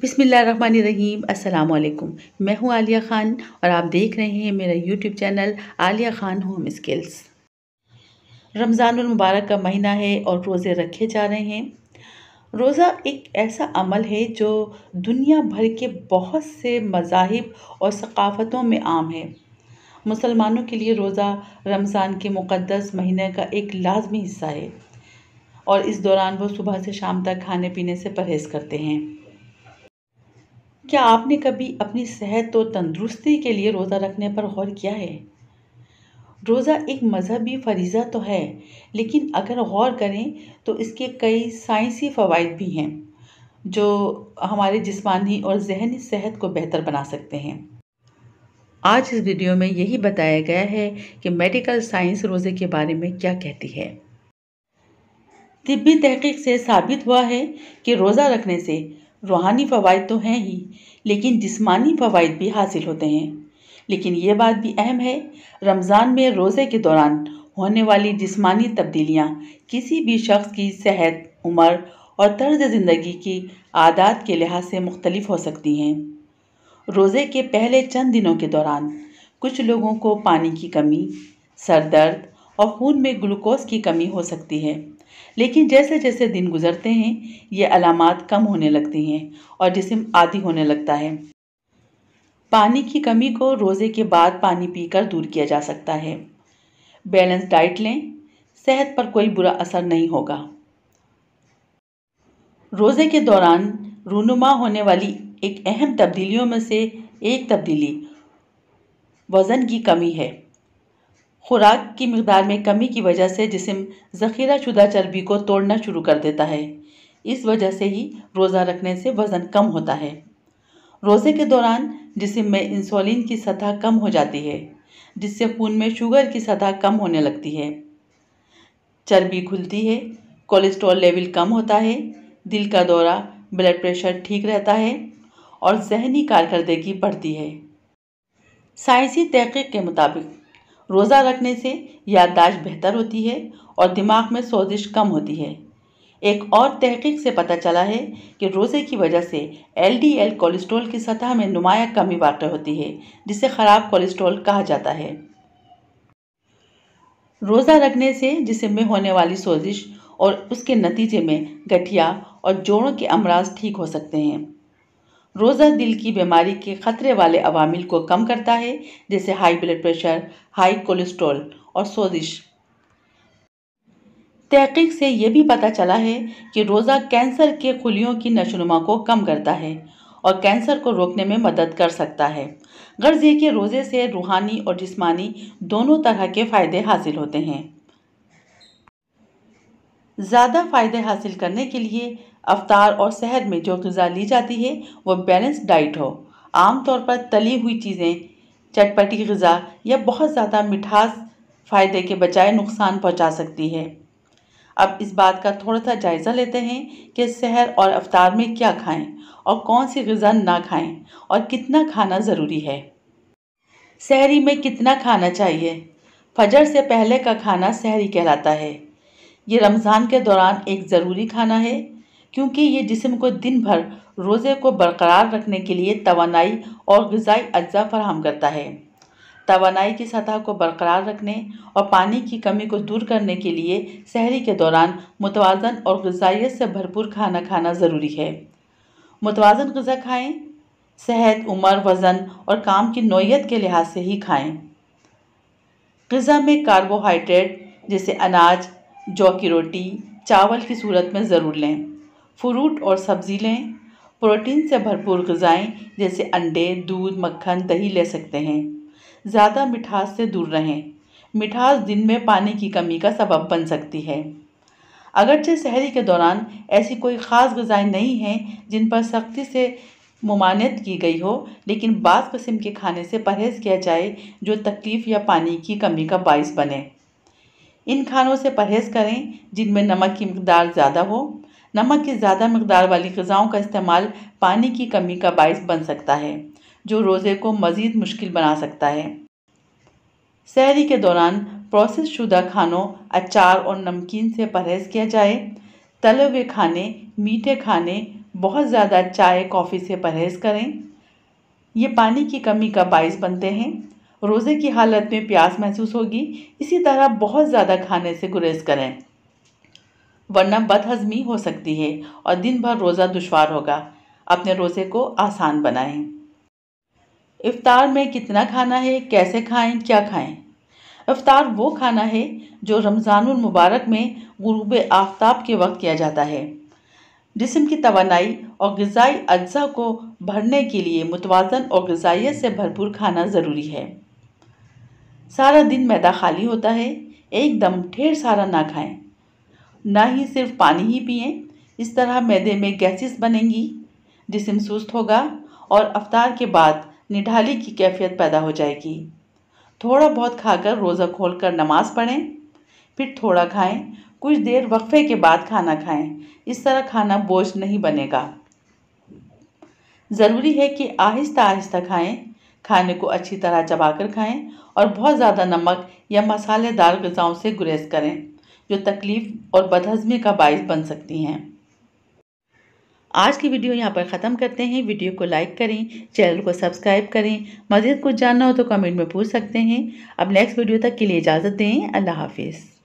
बिसमीम अल्लाम मैं हूं आलिया ख़ान और आप देख रहे हैं मेरा YouTube channel Aliya Khan home skills रमज़ानमबारक का महीना है और रोज़े रखे जा रहे हैं रोज़ा एक ऐसा अमल है जो दुनिया भर के बहुत से मजाहब और सकाफ़तों में आम है मुसलमानों के लिए रोज़ा रमज़ान के मुक़दस महीने का एक लाजमी हिस्सा है और इस दौरान वो सुबह से शाम तक खाने पीने से परहेज़ करते हैं क्या आपने कभी अपनी सेहत और तंदुरुस्ती के लिए रोज़ा रखने पर गौर किया है रोज़ा एक मजहबी फरीज़ा तो है लेकिन अगर गौर करें तो इसके कई साइंसी फ़वाद भी हैं जो हमारे जिस्मानी और जहनी सेहत को बेहतर बना सकते हैं आज इस वीडियो में यही बताया गया है कि मेडिकल साइंस रोज़े के बारे में क्या कहती है तिब्बी तहकीक से साबित हुआ है कि रोज़ा रखने से रूहानी फ़वाद तो हैं ही लेकिन जिस्मानी फ़वाद भी हासिल होते हैं लेकिन ये बात भी अहम है रमज़ान में रोज़े के दौरान होने वाली जिस्मानी तब्दीलियाँ किसी भी शख्स की सेहत उम्र और तर्ज ज़िंदगी की आदत के लिहाज से मुख्तलिफ हो सकती हैं रोज़े के पहले चंद दिनों के दौरान कुछ लोगों को पानी की कमी सर दर्द और खून में ग्लूकोज की कमी हो सकती है लेकिन जैसे जैसे दिन गुजरते हैं ये अलामत कम होने लगती हैं और जिसम आदि होने लगता है पानी की कमी को रोज़े के बाद पानी पीकर दूर किया जा सकता है बैलेंस डाइट लें सेहत पर कोई बुरा असर नहीं होगा रोज़े के दौरान रूनुमा होने वाली एक अहम तब्दीलियों में से एक तब्दीली वज़न की कमी है खुराक की मकदार में कमी की वजह से जिसम ज़ख़ीरा शुदा चर्बी को तोड़ना शुरू कर देता है इस वजह से ही रोज़ा रखने से वज़न कम होता है रोज़े के दौरान जिसम में इंसुलिन की सतह कम हो जाती है जिससे खून में शुगर की सतह कम होने लगती है चर्बी खुलती है कोलेस्ट्रॉल लेवल कम होता है दिल का दौरा ब्लड प्रेशर ठीक रहता है और जहनी कारकर्दगी बढ़ती है साइंसी तहकीक के मुताबिक रोज़ा रखने से याददाश्त बेहतर होती है और दिमाग में सोजिश कम होती है एक और तहकीक से पता चला है कि रोज़े की वजह से एलडीएल कोलेस्ट्रॉल की सतह में नुमाया कमी वाक़ होती है जिसे ख़राब कोलेस्ट्रॉल कहा जाता है रोज़ा रखने से जिसम में होने वाली सोजिश और उसके नतीजे में गठिया और जोड़ों के अमराज ठीक हो सकते हैं रोज़ा दिल की बीमारी के ख़तरे वाले अवामिल को कम करता है जैसे high blood pressure high cholesterol और सोजिश तहकीक से यह भी पता चला है कि रोज़ा कैंसर के खुलियों की नशोनुमा को कम करता है और कैंसर को रोकने में मदद कर सकता है गर्ज ये कि रोज़े से रूहानी और जिस्मानी दोनों तरह के फ़ायदे हासिल होते हैं ज़्यादा फ़ायदे हासिल करने के लिए अवतार और शहद में जो गज़ा ली जाती है वह बैलेंस डाइट हो आमतौर पर तली हुई चीज़ें चटपटी गज़ा या बहुत ज़्यादा मिठास फ़ायदे के बजाय नुकसान पहुंचा सकती है अब इस बात का थोड़ा सा जायज़ा लेते हैं कि शहर और अवतार में क्या खाएं और कौन सी गज़ा ना खाएं और कितना खाना ज़रूरी है शहरी में कितना खाना चाहिए फजर से पहले का खाना शहरी कहलाता है ये रमज़ान के दौरान एक ज़रूरी खाना है क्योंकि ये जिसम को दिन भर रोज़े को बरकरार रखने के लिए तोानाई और गज़ाई अज्जा फराहम करता है तोानाई की सतह को बरकरार रखने और पानी की कमी को दूर करने के लिए शहरी के दौरान मुतवाजन और गजाइत से भरपूर खाना खाना ज़रूरी है मुतवाजन गज़ा खाएँ सेहत उम्र वज़न और काम की नोयत के लिहाज से ही खाएँ गज़ा में कार्बोहाइड्रेट जैसे अनाज जौ की रोटी चावल की सूरत में ज़रूर लें फ्रूट और सब्ज़ी लें प्रोटीन से भरपूर गज़ाएँ जैसे अंडे दूध मक्खन दही ले सकते हैं ज़्यादा मिठास से दूर रहें मिठास दिन में पानी की कमी का सबब बन सकती है अगरचे शहरी के दौरान ऐसी कोई ख़ास गज़ाएँ नहीं हैं जिन पर सख्ती से ममानत की गई हो लेकिन बास कस्म के खाने से परहेज़ किया जाए जो तकलीफ़ या पानी की कमी का बायस बने इन खानों से परहेज़ करें जिनमें नमक की मकदार ज़्यादा हो नमक की ज़्यादा मकदार वाली गज़ाओं का इस्तेमाल पानी की कमी का बायस बन सकता है जो रोज़े को मज़ीद मुश्किल बना सकता है शहरी के दौरान प्रोसेस शुदा खानों अचार और नमकीन से परहेज़ किया जाए तले हुए खाने मीठे खाने बहुत ज़्यादा चाय कॉफ़ी से परहेज़ करें ये पानी की कमी का बायस बनते हैं रोज़े की हालत में प्यास महसूस होगी इसी तरह बहुत ज़्यादा खाने से गुरेज करें वरना बदहजमी हो सकती है और दिन भर रोज़ा दुशवार होगा अपने रोज़े को आसान बनाएं इफ्तार में कितना खाना है कैसे खाएं क्या खाएं इफ्तार वो खाना है जो मुबारक में गुरूब आफ्ताब के वक्त किया जाता है जिसम की तोानाई और गज़ाई अज्जा को भरने के लिए मुतवाज़न और गज़ाइत से भरपूर खाना ज़रूरी है सारा दिन मैदा खाली होता है एकदम ढेर सारा ना खाएं ना ही सिर्फ पानी ही पिएं इस तरह मैदे में गैसेस बनेंगी जिसम सुस्त होगा और अवतार के बाद निढाली की कैफियत पैदा हो जाएगी थोड़ा बहुत खाकर रोज़ा खोल कर नमाज़ पढ़ें फिर थोड़ा खाएं कुछ देर वक्फे के बाद खाना खाएं इस तरह खाना बोझ नहीं बनेगा ज़रूरी है कि आहिस्ता आहिस्ता खाएं खाने को अच्छी तरह चबाकर खाएं और बहुत ज़्यादा नमक या मसालेदार गज़ाओं से गुरेज करें जो तकलीफ़ और बदहजमी का बायस बन सकती हैं आज की वीडियो यहाँ पर ख़त्म करते हैं वीडियो को लाइक करें चैनल को सब्सक्राइब करें मज़ीद कुछ जानना हो तो कमेंट में पूछ सकते हैं अब नेक्स्ट वीडियो तक के लिए इजाज़त दें अल्लाह हाफिज़